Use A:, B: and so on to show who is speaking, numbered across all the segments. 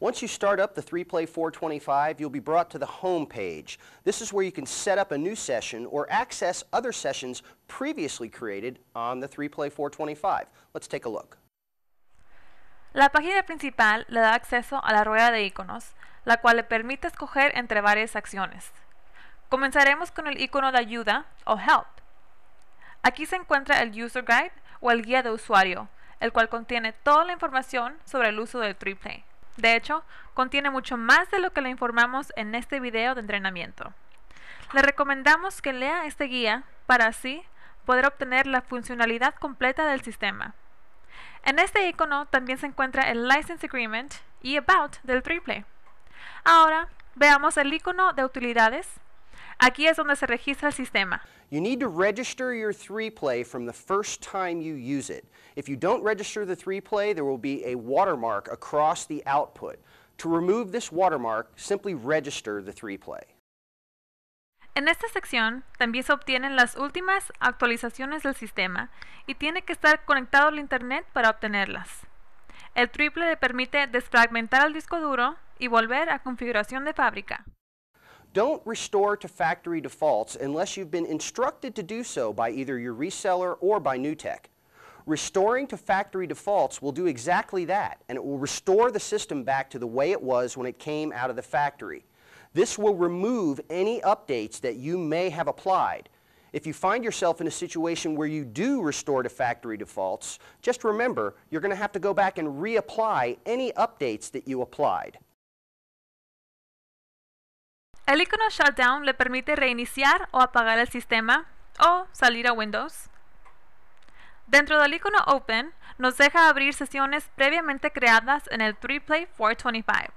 A: Once you start up the 3Play 425, you'll be brought to the home page. This is where you can set up a new session or access other sessions previously created on the 3Play 425. Let's take a look.
B: La página principal le da acceso a la rueda de iconos, la cual le permite escoger entre varias acciones. Comenzaremos con el icono de ayuda o Help. Aquí se encuentra el User Guide o el guía de usuario, el cual contiene toda la información sobre el uso del 3Play. De hecho, contiene mucho más de lo que le informamos en este video de entrenamiento. Le recomendamos que lea este guía para así poder obtener la funcionalidad completa del sistema. En este icono también se encuentra el License Agreement y About del Triple. Ahora veamos el icono de utilidades Aquí es donde se registra el sistema.
A: You need to register your 3-play from the first time you use it. If you don't register the 3-play, there will be a watermark across the output. To remove this watermark, simply register the 3-play.
B: En esta sección también se obtienen las últimas actualizaciones del sistema y tiene que estar conectado al internet para obtenerlas. El triple le permite desfragmentar el disco duro y volver a configuración de fábrica.
A: Don't restore to factory defaults unless you've been instructed to do so by either your reseller or by NewTek. Restoring to factory defaults will do exactly that, and it will restore the system back to the way it was when it came out of the factory. This will remove any updates that you may have applied. If you find yourself in a situation where you do restore to factory defaults, just remember you're going to have to go back and reapply any updates that you applied.
B: El icono Shutdown le permite reiniciar o apagar el sistema o salir a Windows. Dentro del icono Open nos deja abrir sesiones previamente creadas en el 3Play 425.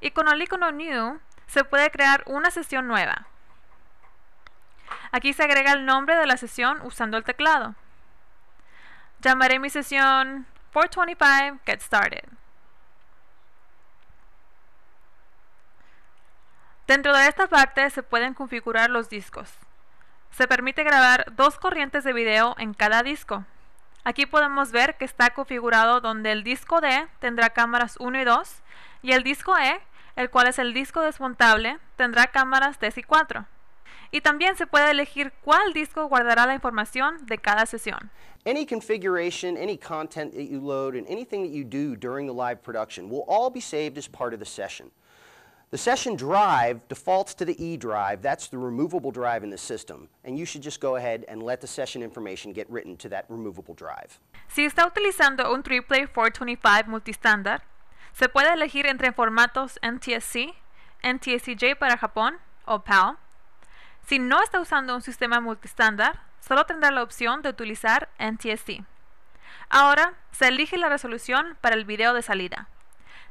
B: Y con el icono New se puede crear una sesión nueva. Aquí se agrega el nombre de la sesión usando el teclado. Llamaré mi sesión 425 Get Started. Dentro de esta parte se pueden configurar los discos. Se permite grabar dos corrientes de video en cada disco. Aquí podemos ver que está configurado donde el disco D tendrá cámaras 1 y 2 y el disco E, el cual es el disco desmontable, tendrá cámaras 3 y 4. Y también se puede elegir cuál disco guardará la información de cada sesión.
A: Any configuration, any content that you load and anything that you do during the live production will all be saved as part of the session. The session drive defaults to the E drive. That's the removable drive in the system. And you should just go ahead and let the session information get written to that removable drive.
B: Si está utilizando un play 425 multistandard, se puede elegir entre formatos NTSC, NTSCJ para Japón o PAL. Si no está usando un sistema multistandard, solo tendrá la opción de utilizar NTSC. Ahora, se elige la resolución para el video de salida.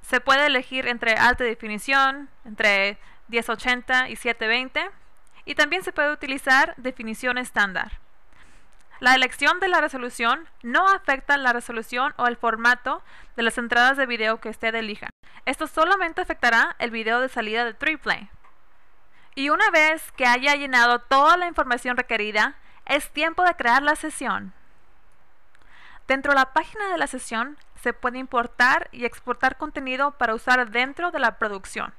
B: Se puede elegir entre alta definición, entre 1080 y 720, y también se puede utilizar definición estándar. La elección de la resolución no afecta la resolución o el formato de las entradas de video que usted elija. Esto solamente afectará el video de salida de Triplay. Y una vez que haya llenado toda la información requerida, es tiempo de crear la sesión. Dentro de la página de la sesión se puede importar y exportar contenido para usar dentro de la producción.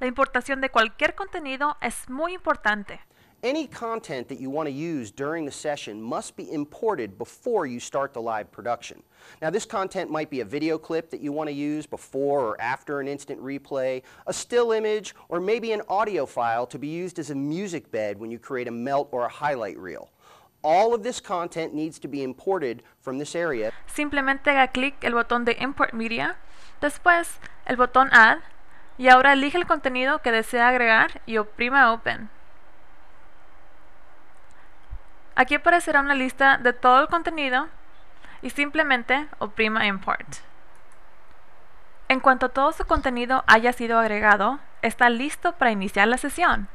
B: La importación de cualquier contenido es muy importante.
A: Any content that you want to use during the session must be imported before you start the live production. Now this content might be a video clip that you want to use before or after an instant replay, a still image, or maybe an audio file to be used as a music bed when you create a melt or a highlight reel. All of this content needs to be imported from this area.
B: Simplemente haga clic el botón de Import Media, después el botón Add y ahora elige el contenido que desea agregar y oprima Open. Aquí aparecerá una lista de todo el contenido y simplemente oprima Import. En cuanto todo su contenido haya sido agregado, está listo para iniciar la sesión.